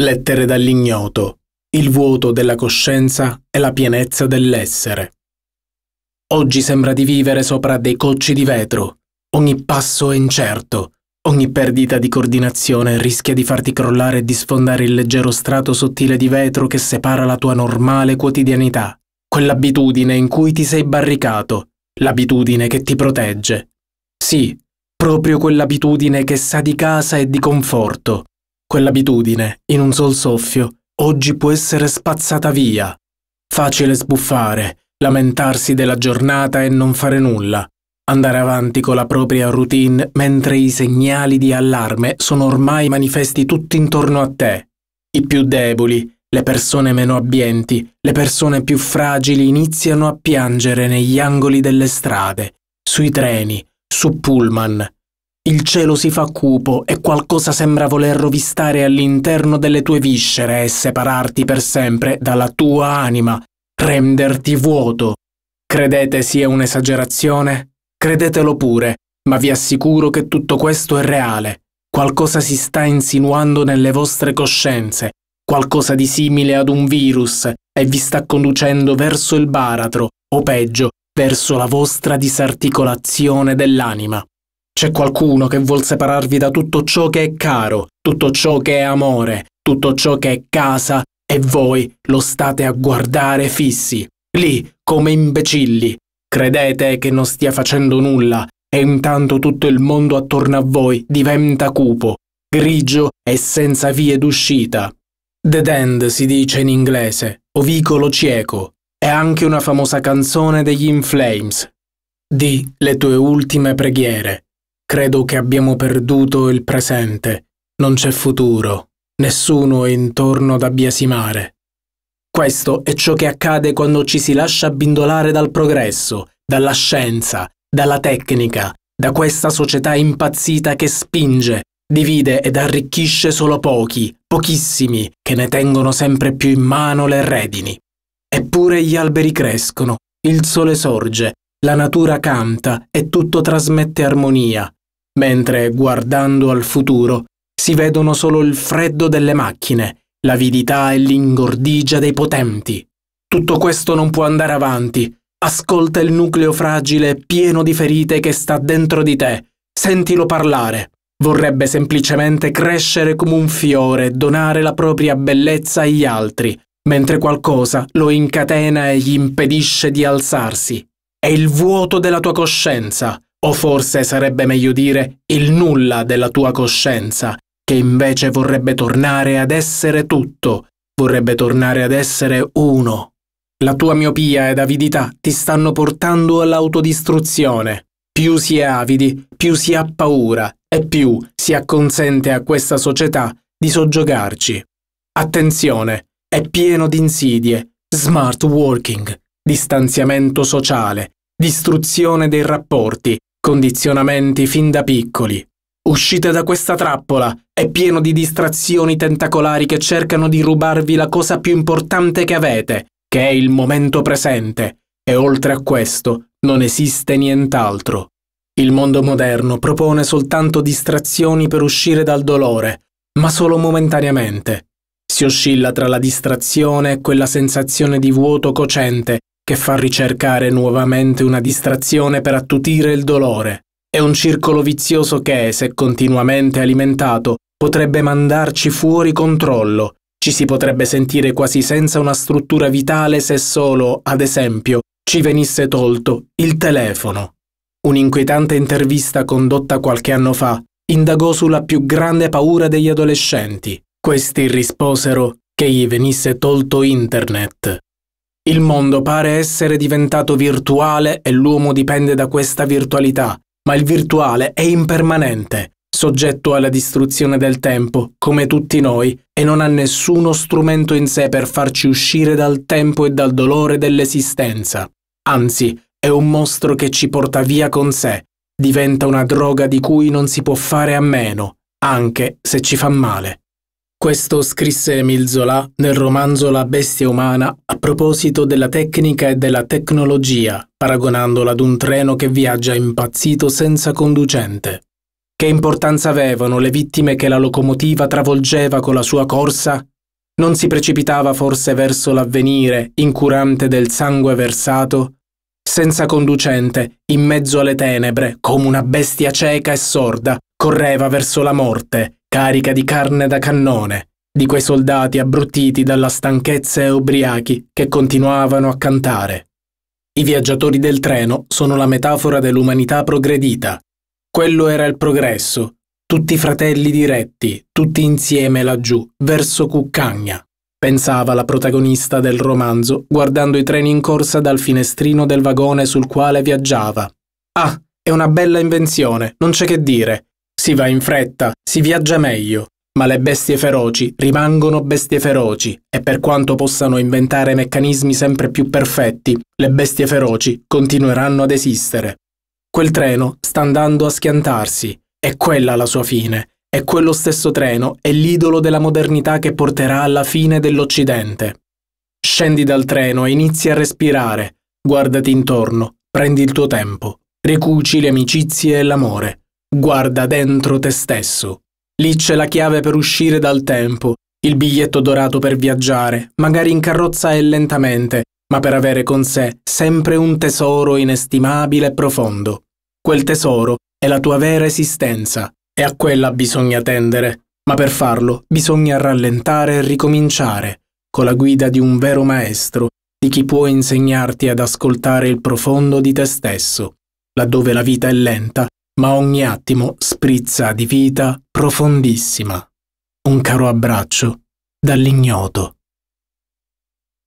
Lettere dall'ignoto, il vuoto della coscienza e la pienezza dell'essere. Oggi sembra di vivere sopra dei cocci di vetro, ogni passo è incerto, ogni perdita di coordinazione rischia di farti crollare e di sfondare il leggero strato sottile di vetro che separa la tua normale quotidianità, quell'abitudine in cui ti sei barricato, l'abitudine che ti protegge. Sì, proprio quell'abitudine che sa di casa e di conforto, Quell'abitudine, in un sol soffio, oggi può essere spazzata via. Facile sbuffare, lamentarsi della giornata e non fare nulla, andare avanti con la propria routine mentre i segnali di allarme sono ormai manifesti tutti intorno a te. I più deboli, le persone meno abbienti, le persone più fragili iniziano a piangere negli angoli delle strade, sui treni, su pullman, il cielo si fa cupo e qualcosa sembra voler rovistare all'interno delle tue viscere e separarti per sempre dalla tua anima, renderti vuoto. Credete sia un'esagerazione? Credetelo pure, ma vi assicuro che tutto questo è reale. Qualcosa si sta insinuando nelle vostre coscienze, qualcosa di simile ad un virus e vi sta conducendo verso il baratro, o peggio, verso la vostra disarticolazione dell'anima. C'è qualcuno che vuol separarvi da tutto ciò che è caro, tutto ciò che è amore, tutto ciò che è casa e voi lo state a guardare fissi, lì come imbecilli. Credete che non stia facendo nulla e intanto tutto il mondo attorno a voi diventa cupo, grigio e senza vie d'uscita. Dead End si dice in inglese, ovicolo cieco, è anche una famosa canzone degli Inflames. Di Le tue ultime preghiere, Credo che abbiamo perduto il presente, non c'è futuro, nessuno è intorno da biasimare. Questo è ciò che accade quando ci si lascia abbindolare dal progresso, dalla scienza, dalla tecnica, da questa società impazzita che spinge, divide ed arricchisce solo pochi, pochissimi, che ne tengono sempre più in mano le redini. Eppure gli alberi crescono, il sole sorge, la natura canta e tutto trasmette armonia, mentre guardando al futuro si vedono solo il freddo delle macchine, l'avidità e l'ingordigia dei potenti. Tutto questo non può andare avanti. Ascolta il nucleo fragile pieno di ferite che sta dentro di te. Sentilo parlare. Vorrebbe semplicemente crescere come un fiore e donare la propria bellezza agli altri, mentre qualcosa lo incatena e gli impedisce di alzarsi. È il vuoto della tua coscienza, o forse sarebbe meglio dire il nulla della tua coscienza, che invece vorrebbe tornare ad essere tutto, vorrebbe tornare ad essere uno. La tua miopia ed avidità ti stanno portando all'autodistruzione. Più si è avidi, più si ha paura e più si acconsente a questa società di soggiogarci. Attenzione, è pieno di insidie, smart working, distanziamento sociale, distruzione dei rapporti, Condizionamenti fin da piccoli. Uscite da questa trappola, è pieno di distrazioni tentacolari che cercano di rubarvi la cosa più importante che avete, che è il momento presente, e oltre a questo non esiste nient'altro. Il mondo moderno propone soltanto distrazioni per uscire dal dolore, ma solo momentaneamente. Si oscilla tra la distrazione e quella sensazione di vuoto cocente che fa ricercare nuovamente una distrazione per attutire il dolore. È un circolo vizioso che, se continuamente alimentato, potrebbe mandarci fuori controllo. Ci si potrebbe sentire quasi senza una struttura vitale se solo, ad esempio, ci venisse tolto il telefono. Un'inquietante intervista condotta qualche anno fa indagò sulla più grande paura degli adolescenti. Questi risposero che gli venisse tolto internet. Il mondo pare essere diventato virtuale e l'uomo dipende da questa virtualità, ma il virtuale è impermanente, soggetto alla distruzione del tempo, come tutti noi, e non ha nessuno strumento in sé per farci uscire dal tempo e dal dolore dell'esistenza. Anzi, è un mostro che ci porta via con sé, diventa una droga di cui non si può fare a meno, anche se ci fa male. Questo scrisse Emile Zola nel romanzo La bestia umana a proposito della tecnica e della tecnologia, paragonandola ad un treno che viaggia impazzito senza conducente. Che importanza avevano le vittime che la locomotiva travolgeva con la sua corsa? Non si precipitava forse verso l'avvenire, incurante del sangue versato? Senza conducente, in mezzo alle tenebre, come una bestia cieca e sorda, correva verso la morte, carica di carne da cannone, di quei soldati abbruttiti dalla stanchezza e ubriachi che continuavano a cantare. I viaggiatori del treno sono la metafora dell'umanità progredita. Quello era il progresso, tutti fratelli diretti, tutti insieme laggiù, verso Cuccagna, pensava la protagonista del romanzo guardando i treni in corsa dal finestrino del vagone sul quale viaggiava. Ah, è una bella invenzione, non c'è che dire. Si va in fretta, si viaggia meglio, ma le bestie feroci rimangono bestie feroci e per quanto possano inventare meccanismi sempre più perfetti, le bestie feroci continueranno ad esistere. Quel treno sta andando a schiantarsi, è quella la sua fine, e quello stesso treno è l'idolo della modernità che porterà alla fine dell'Occidente. Scendi dal treno e inizi a respirare, guardati intorno, prendi il tuo tempo, ricuci le amicizie e l'amore, Guarda dentro te stesso. Lì c'è la chiave per uscire dal tempo, il biglietto dorato per viaggiare, magari in carrozza e lentamente, ma per avere con sé sempre un tesoro inestimabile e profondo. Quel tesoro è la tua vera esistenza e a quella bisogna tendere, ma per farlo bisogna rallentare e ricominciare, con la guida di un vero maestro, di chi può insegnarti ad ascoltare il profondo di te stesso, laddove la vita è lenta ma ogni attimo sprizza di vita profondissima, un caro abbraccio dall'ignoto.